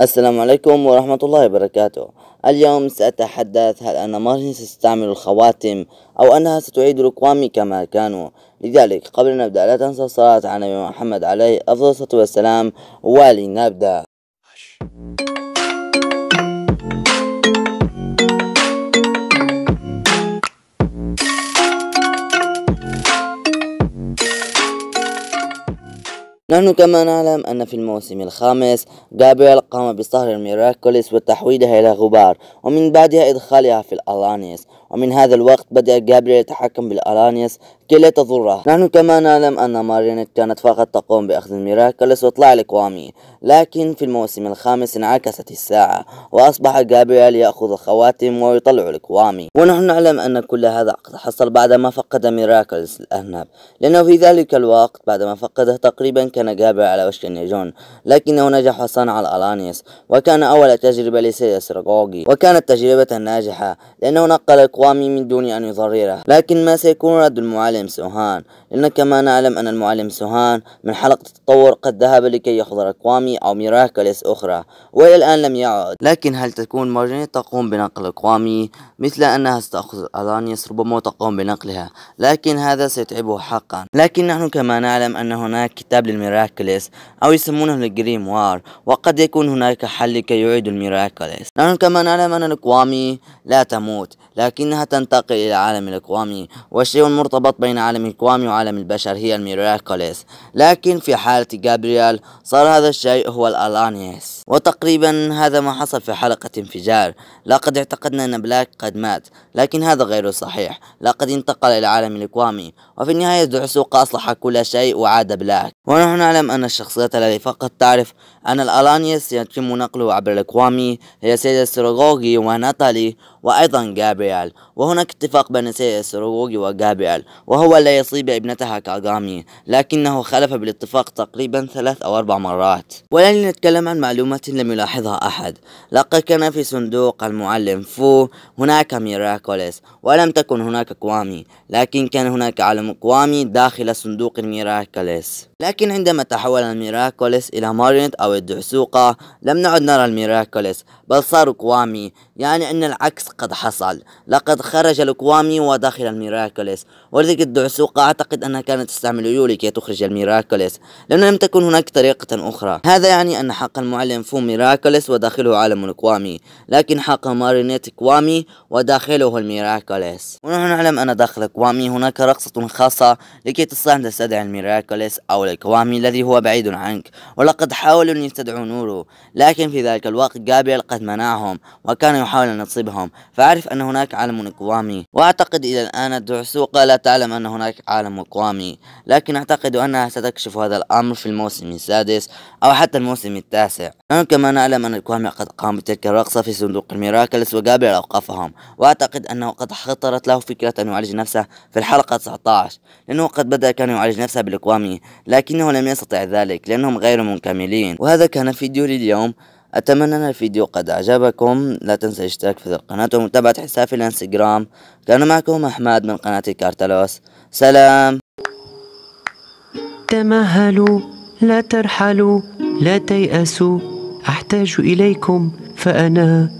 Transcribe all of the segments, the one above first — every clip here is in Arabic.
السلام عليكم ورحمة الله وبركاته اليوم سأتحدث هل أن مارلين ستستعمل الخواتم أو أنها ستعيد ركوامي كما كانوا لذلك قبل أن نبدأ لا تنسى الصلاة على محمد عليه أفضل الصلاة والسلام ولنبدأ نحن كما نعلم أن في الموسم الخامس جابريل قام بصهر الميراكوليس وتحويلها إلى غبار ومن بعدها إدخالها في الألانيس ومن هذا الوقت بدأ جابريل يتحكم بالأرانيس كي لا تضره نحن كما نعلم أن مارينيت كانت فقط تقوم بأخذ الميراكلس وإطلاع الكوامي لكن في الموسم الخامس انعكست الساعة وأصبح جابريل يأخذ الخواتم ويطلع الكوامي ونحن نعلم أن كل هذا حصل بعدما فقد ميراكلس الأرنب لأنه في ذلك الوقت بعدما فقده تقريبا كان جابريل على وشك أن لكنه نجح وصنع الأرانيس وكان أول تجربة لسيدس رقوقي وكانت تجربة ناجحة لأنه نقل الكوامي أقوامي من دون أن يضرره لكن ما سيكون رد المعلم سوهان إن كما نعلم أن المعلم سوهان من حلقة التطور قد ذهب لكي يحضر كوامي أو ميراكلس أخرى وإلى الآن لم يعد لكن هل تكون مارجني تقوم بنقل كوامي مثل أنها ستأخذ ألانيس ربما تقوم بنقلها لكن هذا سيتعبه حقا لكن نحن كما نعلم أن هناك كتاب للميراكلس أو يسمونه الجريموار وقد يكون هناك حل لكي يعيد الميراكلس نحن كما نعلم أن الكوامي لا تموت لكنها تنتقل إلى عالم الكوامي والشيء المرتبط بين عالم الكوامي وعالم عالم البشر هي الميراكوليس لكن في حالة جابرييل صار هذا الشيء هو الألانيس وتقريبا هذا ما حصل في حلقة انفجار لقد اعتقدنا أن بلاك قد مات لكن هذا غير صحيح لقد انتقل إلى عالم الكوامي وفي النهاية دعسوق أصلح كل شيء وعاد بلاك ونحن نعلم أن الشخصيات التي فقط تعرف أن الألانيس يتم نقله عبر الكوامي هي سيد السروغوغي وناتالي وأيضا جابريال وهناك اتفاق بين سيد السروغوغي وجابريال وهو لا يصيب ابنتها كاغامي لكنه خلف بالاتفاق تقريبا ثلاث أو أربع مرات ولن نتكلم عن معلومة لم يلاحظها أحد لقد كان في صندوق المعلم فو هناك ميراكوليس ولم تكن هناك كوامي لكن كان هناك علم كوامي داخل صندوق الميراكوليس لكن عندما تحول الميراكوليس إلى مارينت أو أو الدعسوقة لم نعد نرى الميراكوليس بل صار كوامي يعني أن العكس قد حصل لقد خرج الكوامي ودخل الميراكوليس ولذلك الدعسوقة أعتقد أنها كانت تستعمل يولي كي تخرج الميراكوليس لأنه لم تكن هناك طريقة أخرى هذا يعني أن حق المعلم فو ميراكوليس وداخله عالم الكوامي لكن حق مارينيت كوامي وداخله الميراكوليس ونحن نعلم أن داخل كوامي هناك رقصة خاصة لكي تستطيع أن تستدعي الميراكوليس أو الكوامي الذي هو بعيد عنك ولقد حاولوا لم يستدعوا نورو لكن في ذلك الوقت جابريل قد منعهم وكان يحاول أن يصيبهم فعرف أن هناك عالم قوامي وأعتقد إلى الآن الدعسوقة لا تعلم أن هناك عالم قوامي لكن أعتقد أنها ستكشف هذا الأمر في الموسم السادس أو حتى الموسم التاسع انا كما نعلم أن القوامي قد قام بتلك الرقصة في صندوق الميراكلس وجابريل أوقفهم وأعتقد أنه قد خطرت له فكرة أن يعالج نفسه في الحلقة 19 لأنه قد بدأ كان يعالج نفسه بالقوامي لكنه لم يستطع ذلك لأنهم غير منكملين وهذا كان فيديو لليوم أتمنى أن الفيديو قد أعجبكم لا تنسى الاشتراك في القناة ومتابعة حسابي في الانستغرام كان معكم أحمد من قناة كارتالوس سلام تمهلوا لا ترحلوا لا تيأسوا أحتاج إليكم فأنا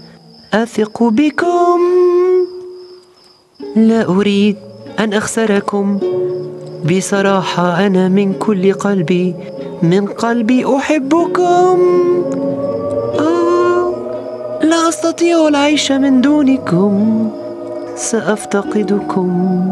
أثق بكم لا أريد أن أخسركم بصراحة أنا من كل قلبي من قلبي أحبكم آه، لا أستطيع العيش من دونكم سأفتقدكم